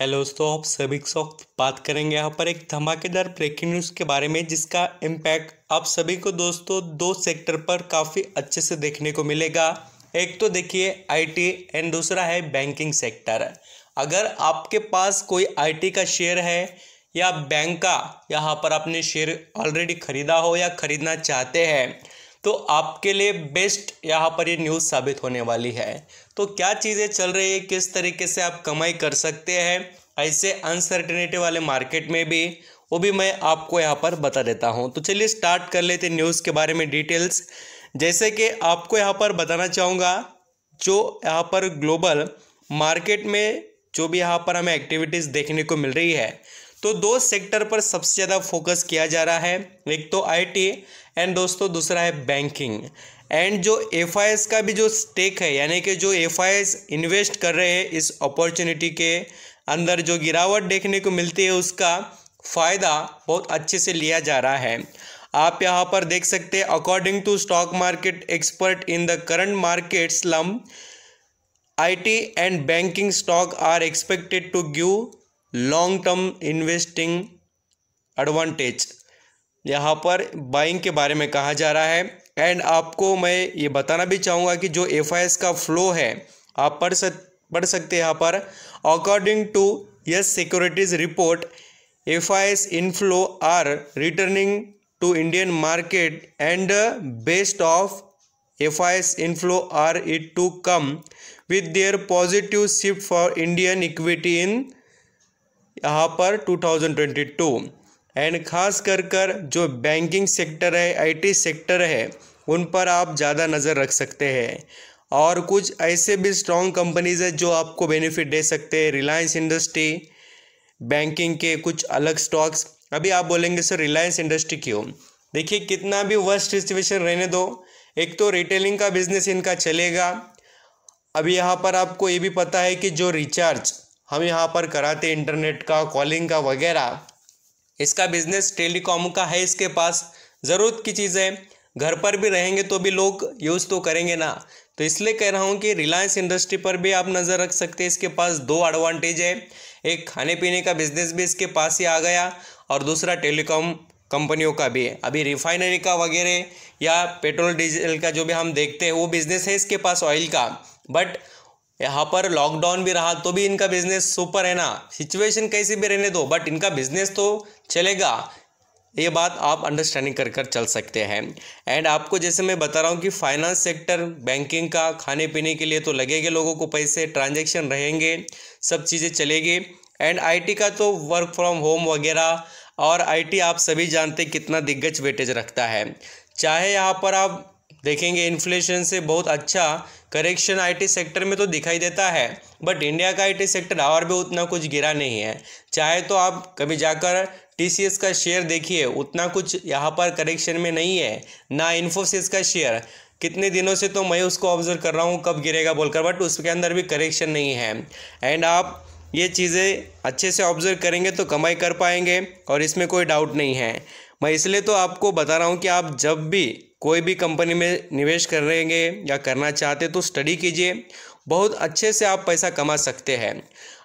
hello दोस्तों आप सभी साथ बात करेंगे यहाँ पर एक धमाकेदार ब्रेकिंग न्यूज़ के बारे में जिसका इम्पैक्ट आप सभी को दोस्तों दो सेक्टर पर काफ़ी अच्छे से देखने को मिलेगा एक तो देखिए आईटी एंड दूसरा है बैंकिंग सेक्टर अगर आपके पास कोई आईटी का शेयर है या बैंक का यहाँ पर आपने शेयर ऑलरेडी खरीदा हो या खरीदना चाहते हैं तो आपके लिए बेस्ट यहाँ पर ये न्यूज़ साबित होने वाली है तो क्या चीज़ें चल रही है किस तरीके से आप कमाई कर सकते हैं ऐसे अनसर्टिनिटी वाले मार्केट में भी वो भी मैं आपको यहाँ पर बता देता हूँ तो चलिए स्टार्ट कर लेते न्यूज़ के बारे में डिटेल्स जैसे कि आपको यहाँ पर बताना चाहूँगा जो यहाँ पर ग्लोबल मार्केट में जो भी यहाँ पर हमें एक्टिविटीज़ देखने को मिल रही है तो दो सेक्टर पर सबसे ज़्यादा फोकस किया जा रहा है एक तो आईटी एंड दोस्तों दूसरा है बैंकिंग एंड जो एफ का भी जो स्टेक है यानी कि जो एफ इन्वेस्ट कर रहे हैं इस अपॉर्चुनिटी के अंदर जो गिरावट देखने को मिलती है उसका फ़ायदा बहुत अच्छे से लिया जा रहा है आप यहाँ पर देख सकते हैं according to stock market expert in the current market slump IT and banking stock are expected to give long term investing advantage यहाँ पर बाइंग के बारे में कहा जा रहा है एंड आपको मैं ये बताना भी चाहूँगा कि जो एफ का फ्लो है आप पढ़ सक पढ़ सकते हैं यहाँ पर according to Yes Securities report F inflow are returning to Indian market and best of F inflow are it to come with their positive shift for Indian equity in यहाँ पर 2022 एंड ख़ास कर कर जो बैंकिंग सेक्टर है IT sector है उन पर आप ज़्यादा नज़र रख सकते हैं और कुछ ऐसे भी स्ट्रॉन्ग कंपनीज़ है जो आपको बेनिफिट दे सकते हैं रिलायंस इंडस्ट्री बैंकिंग के कुछ अलग स्टॉक्स अभी आप बोलेंगे सर रिलायंस इंडस्ट्री क्यों देखिए कितना भी वर्स्ट सिचुएशन रहने दो एक तो रिटेलिंग का बिजनेस इनका चलेगा अभी यहाँ पर आपको ये भी पता है कि जो रिचार्ज हम यहाँ पर कराते इंटरनेट का कॉलिंग का वगैरह इसका बिजनेस टेलीकॉम का है इसके पास ज़रूरत की चीज़ें घर पर भी रहेंगे तो भी लोग यूज़ तो करेंगे ना तो इसलिए कह रहा हूँ कि रिलायंस इंडस्ट्री पर भी आप नज़र रख सकते हैं इसके पास दो एडवांटेज है एक खाने पीने का बिजनेस भी इसके पास ही आ गया और दूसरा टेलीकॉम कंपनियों का भी है अभी रिफाइनरी का वगैरह या पेट्रोल डीजल का जो भी हम देखते हैं वो बिज़नेस है इसके पास ऑयल का बट यहाँ पर लॉकडाउन भी रहा तो भी इनका बिजनेस सुपर है ना सिचुएशन कैसी भी रहने दो बट इनका बिजनेस तो चलेगा ये बात आप अंडरस्टैंडिंग कर कर चल सकते हैं एंड आपको जैसे मैं बता रहा हूँ कि फाइनेंस सेक्टर बैंकिंग का खाने पीने के लिए तो लगेंगे लोगों को पैसे ट्रांजेक्शन रहेंगे सब चीज़ें चलेगी एंड आई का तो वर्क फ्रॉम होम वगैरह और आई आप सभी जानते कितना दिग्गज वेटेज रखता है चाहे यहाँ पर आप देखेंगे इन्फ्लेशन से बहुत अच्छा करेक्शन आईटी सेक्टर में तो दिखाई देता है बट इंडिया का आईटी सेक्टर और भी उतना कुछ गिरा नहीं है चाहे तो आप कभी जाकर टीसीएस का शेयर देखिए उतना कुछ यहाँ पर करेक्शन में नहीं है ना इन्फोसिस का शेयर कितने दिनों से तो मैं उसको ऑब्जर्व कर रहा हूँ कब गिरेगा बोलकर बट उसके अंदर भी करेक्शन नहीं है एंड आप ये चीज़ें अच्छे से ऑब्जर्व करेंगे तो कमाई कर पाएंगे और इसमें कोई डाउट नहीं है मैं इसलिए तो आपको बता रहा हूँ कि आप जब भी कोई भी कंपनी में निवेश करेंगे या करना चाहते तो स्टडी कीजिए बहुत अच्छे से आप पैसा कमा सकते हैं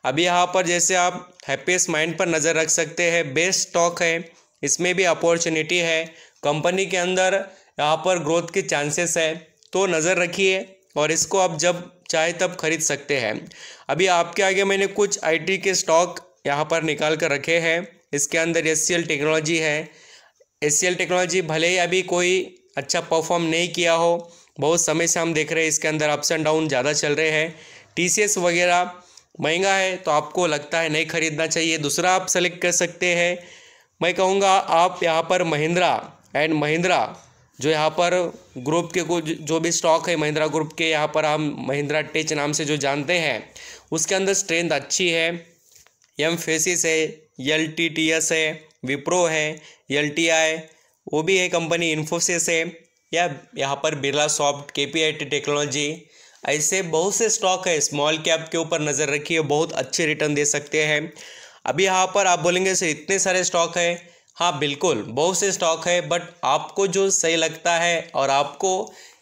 अभी यहाँ पर जैसे आप हैप्पीस्ट माइंड पर नज़र रख सकते हैं बेस्ट स्टॉक है इसमें भी अपॉर्चुनिटी है कंपनी के अंदर यहाँ पर ग्रोथ के चांसेस है तो नज़र रखिए और इसको आप जब चाहे तब खरीद सकते हैं अभी आपके आगे मैंने कुछ आईटी के स्टॉक यहाँ पर निकाल कर रखे हैं इसके अंदर एस टेक्नोलॉजी है एस टेक्नोलॉजी भले ही अभी कोई अच्छा परफॉर्म नहीं किया हो बहुत समय से हम देख रहे हैं इसके अंदर अप्स एंड डाउन ज़्यादा चल रहे हैं टी वगैरह महंगा है तो आपको लगता है नहीं खरीदना चाहिए दूसरा आप सेलेक्ट कर सकते हैं मैं कहूँगा आप यहाँ पर महिंद्रा एंड महिंद्रा जो यहाँ पर ग्रुप के कुछ जो भी स्टॉक है महिंद्रा ग्रुप के यहाँ पर हम महिंद्रा टेच नाम से जो जानते हैं उसके अंदर स्ट्रेंथ अच्छी है एम फेसिस है एल टी टी एस है विप्रो है एल टी आई वो भी है कंपनी इन्फोसिस है या यहाँ पर Birla soft K P I T technology ऐसे बहुत से स्टॉक है स्मॉल कैप के ऊपर नज़र रखिए बहुत अच्छे रिटर्न दे सकते हैं अभी यहाँ पर आप बोलेंगे सर इतने सारे स्टॉक है हाँ बिल्कुल बहुत से स्टॉक है बट आपको जो सही लगता है और आपको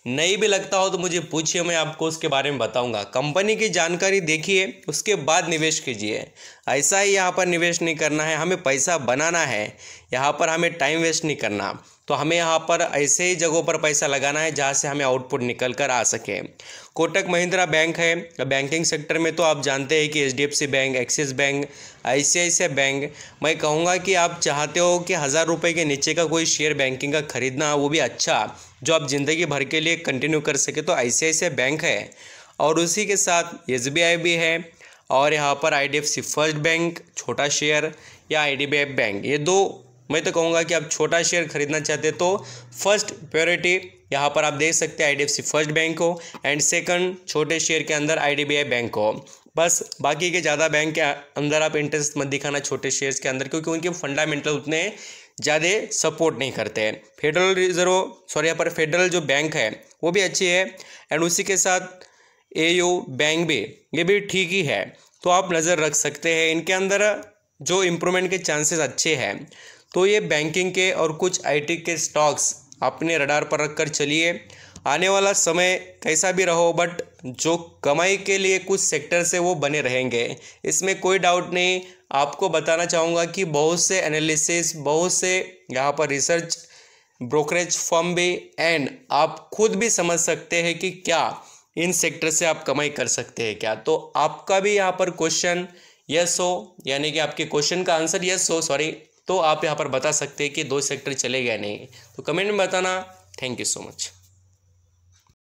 नहीं भी लगता हो तो मुझे पूछिए मैं आपको उसके बारे में बताऊंगा कंपनी की जानकारी देखिए उसके बाद निवेश कीजिए ऐसा ही यहाँ पर निवेश नहीं करना है हमें पैसा बनाना है यहाँ पर हमें टाइम वेस्ट नहीं करना तो हमें यहाँ पर ऐसे ही जगहों पर पैसा लगाना है जहाँ से हमें आउटपुट निकल कर आ सके कोटक महिंद्रा बैंक है बैंकिंग सेक्टर में तो आप जानते हैं कि H bank Axis bank I bank मैं कहूँगा कि आप चाहते हो कि हज़ार रुपये के नीचे का कोई शेयर बैंकिंग का खरीदना वो भी अच्छा जो आप ज़िंदगी भर के लिए कंटिन्यू कर सके तो आई बैंक है और उसी के साथ एस भी है और यहाँ पर आई डी फर्स्ट बैंक छोटा शेयर या आई बैंक ये दो मैं तो कहूँगा कि आप छोटा शेयर खरीदना चाहते तो फर्स्ट प्योरिटी यहाँ पर आप देख सकते हैं आई फर्स्ट बैंक को एंड सेकंड छोटे शेयर के अंदर आई बैंक को बस बाकी के ज़्यादा बैंक के अंदर आप इंटरेस्ट मत दिखाना छोटे शेयर्स के अंदर क्योंकि उनके फंडामेंटल उतने ज़्यादा सपोर्ट नहीं करते हैं फेडरल रिजर्व सॉरी यहाँ पर फेडरल जो बैंक है वो भी अच्छी है एंड उसी के साथ ए बैंक भी ये भी ठीक ही है तो आप नज़र रख सकते हैं इनके अंदर जो इम्प्रूवमेंट के चांसेस अच्छे हैं तो ये बैंकिंग के और कुछ आईटी के स्टॉक्स अपने रडार पर रखकर चलिए आने वाला समय कैसा भी रहो बट जो कमाई के लिए कुछ सेक्टर से वो बने रहेंगे इसमें कोई डाउट नहीं आपको बताना चाहूँगा कि बहुत से एनालिसिस बहुत से यहाँ पर रिसर्च ब्रोकरेज फर्म भी एंड आप खुद भी समझ सकते हैं कि क्या इन सेक्टर से आप कमाई कर सकते हैं क्या तो आपका भी यहाँ पर क्वेश्चन यस हो यानी कि आपके क्वेश्चन का आंसर यस हो सॉरी तो आप यहाँ पर बता सकते हैं कि दो सेक्टर चले गए नहीं तो कमेंट में बताना थैंक यू सो मच